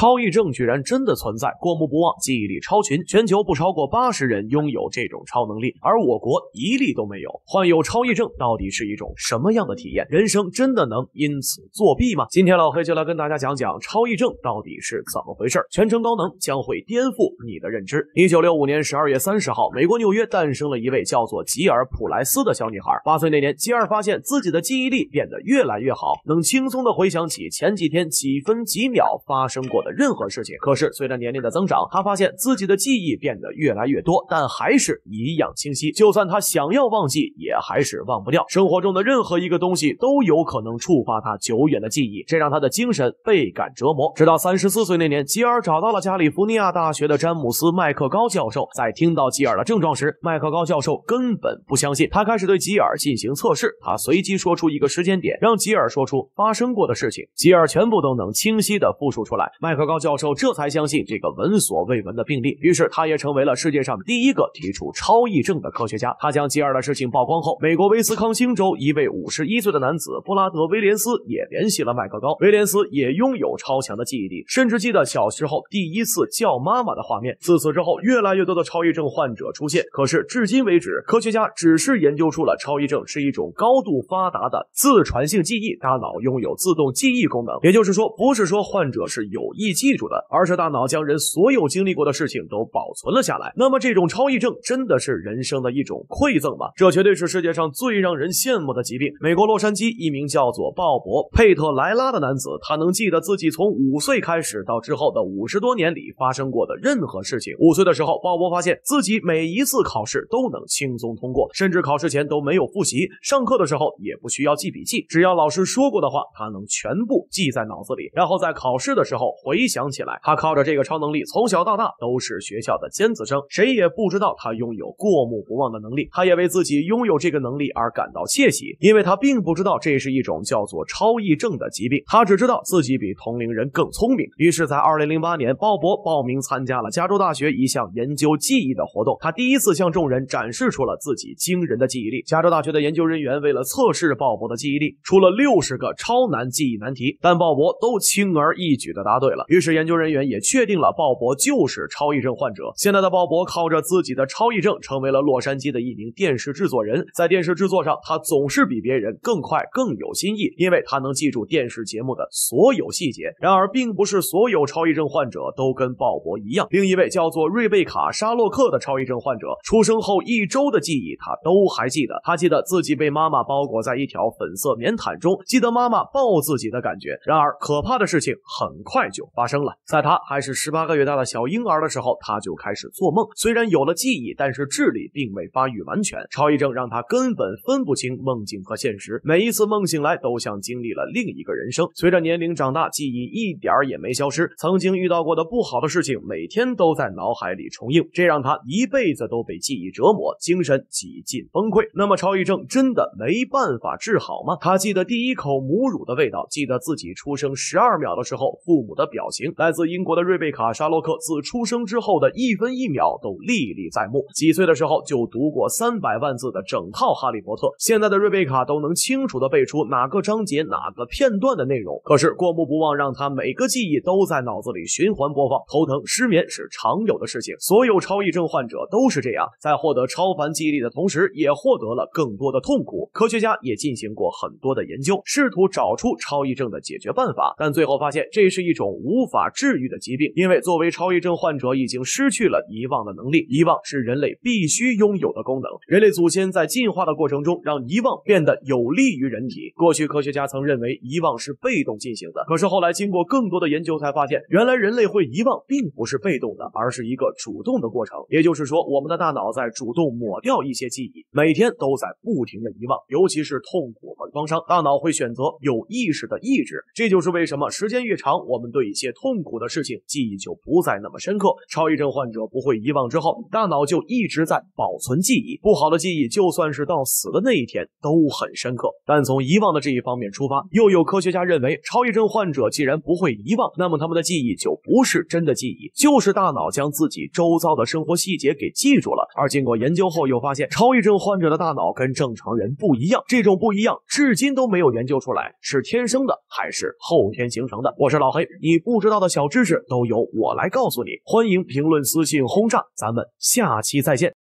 超忆症居然真的存在，过目不忘，记忆力超群，全球不超过八十人拥有这种超能力，而我国一例都没有。患有超忆症到底是一种什么样的体验？人生真的能因此作弊吗？今天老黑就来跟大家讲讲超忆症到底是怎么回事，全程高能，将会颠覆你的认知。一九六五年十二月三十号，美国纽约诞生了一位叫做吉尔·普莱斯的小女孩。八岁那年，吉尔发现自己的记忆力变得越来越好，能轻松的回想起前几天几分几秒发生过的。任何事情。可是随着年龄的增长，他发现自己的记忆变得越来越多，但还是一样清晰。就算他想要忘记，也还是忘不掉。生活中的任何一个东西都有可能触发他久远的记忆，这让他的精神倍感折磨。直到三十四岁那年，吉尔找到了加利福尼亚大学的詹姆斯·麦克高教授。在听到吉尔的症状时，麦克高教授根本不相信。他开始对吉尔进行测试，他随机说出一个时间点，让吉尔说出发生过的事情，吉尔全部都能清晰地复述出来。麦克。克高教授这才相信这个闻所未闻的病例，于是他也成为了世界上第一个提出超忆症的科学家。他将吉尔的事情曝光后，美国威斯康星州一位五十一岁的男子布拉德·威廉斯也联系了麦克高。威廉斯也拥有超强的记忆力，甚至记得小时候第一次叫妈妈的画面。自此之后，越来越多的超忆症患者出现，可是至今为止，科学家只是研究出了超忆症是一种高度发达的自传性记忆，大脑拥有自动记忆功能。也就是说，不是说患者是有意。记住的，而是大脑将人所有经历过的事情都保存了下来。那么，这种超忆症真的是人生的一种馈赠吗？这绝对是世界上最让人羡慕的疾病。美国洛杉矶一名叫做鲍勃·佩特莱拉的男子，他能记得自己从五岁开始到之后的五十多年里发生过的任何事情。五岁的时候，鲍勃发现自己每一次考试都能轻松通过，甚至考试前都没有复习，上课的时候也不需要记笔记，只要老师说过的话，他能全部记在脑子里，然后在考试的时候回。回想起来，他靠着这个超能力，从小到大都是学校的尖子生，谁也不知道他拥有过目不忘的能力。他也为自己拥有这个能力而感到窃喜，因为他并不知道这是一种叫做超忆症的疾病。他只知道自己比同龄人更聪明。于是，在2008年，鲍勃报名参加了加州大学一项研究记忆的活动。他第一次向众人展示出了自己惊人的记忆力。加州大学的研究人员为了测试鲍勃的记忆力，出了六十个超难记忆难题，但鲍勃都轻而易举地答对了。于是研究人员也确定了鲍勃就是超忆症患者。现在的鲍勃靠着自己的超忆症，成为了洛杉矶的一名电视制作人。在电视制作上，他总是比别人更快、更有新意，因为他能记住电视节目的所有细节。然而，并不是所有超忆症患者都跟鲍勃一样。另一位叫做瑞贝卡·沙洛克的超忆症患者，出生后一周的记忆他都还记得。他记得自己被妈妈包裹在一条粉色棉毯中，记得妈妈抱自己的感觉。然而，可怕的事情很快就。发生了，在他还是十八个月大的小婴儿的时候，他就开始做梦。虽然有了记忆，但是智力并未发育完全。超忆症让他根本分不清梦境和现实。每一次梦醒来，都像经历了另一个人生。随着年龄长大，记忆一点儿也没消失。曾经遇到过的不好的事情，每天都在脑海里重映，这让他一辈子都被记忆折磨，精神几近崩溃。那么，超忆症真的没办法治好吗？他记得第一口母乳的味道，记得自己出生十二秒的时候父母的表。表情来自英国的瑞贝卡·沙洛克，自出生之后的一分一秒都历历在目。几岁的时候就读过三百万字的整套《哈利波特》，现在的瑞贝卡都能清楚的背出哪个章节、哪个片段的内容。可是过目不忘让他每个记忆都在脑子里循环播放，头疼、失眠是常有的事情。所有超忆症患者都是这样，在获得超凡记忆力的同时，也获得了更多的痛苦。科学家也进行过很多的研究，试图找出超忆症的解决办法，但最后发现这是一种无。无法治愈的疾病，因为作为超忆症患者已经失去了遗忘的能力。遗忘是人类必须拥有的功能。人类祖先在进化的过程中，让遗忘变得有利于人体。过去科学家曾认为遗忘是被动进行的，可是后来经过更多的研究才发现，原来人类会遗忘并不是被动的，而是一个主动的过程。也就是说，我们的大脑在主动抹掉一些记忆，每天都在不停的遗忘，尤其是痛苦和创伤，大脑会选择有意识的抑制。这就是为什么时间越长，我们对。且痛苦的事情记忆就不再那么深刻。超忆症患者不会遗忘之后，大脑就一直在保存记忆，不好的记忆就算是到死的那一天都很深刻。但从遗忘的这一方面出发，又有科学家认为，超忆症患者既然不会遗忘，那么他们的记忆就不是真的记忆，就是大脑将自己周遭的生活细节给记住了。而经过研究后，又发现超忆症患者的大脑跟正常人不一样，这种不一样至今都没有研究出来，是天生的还是后天形成的？我是老黑，你。不知道的小知识都由我来告诉你，欢迎评论、私信轰炸，咱们下期再见。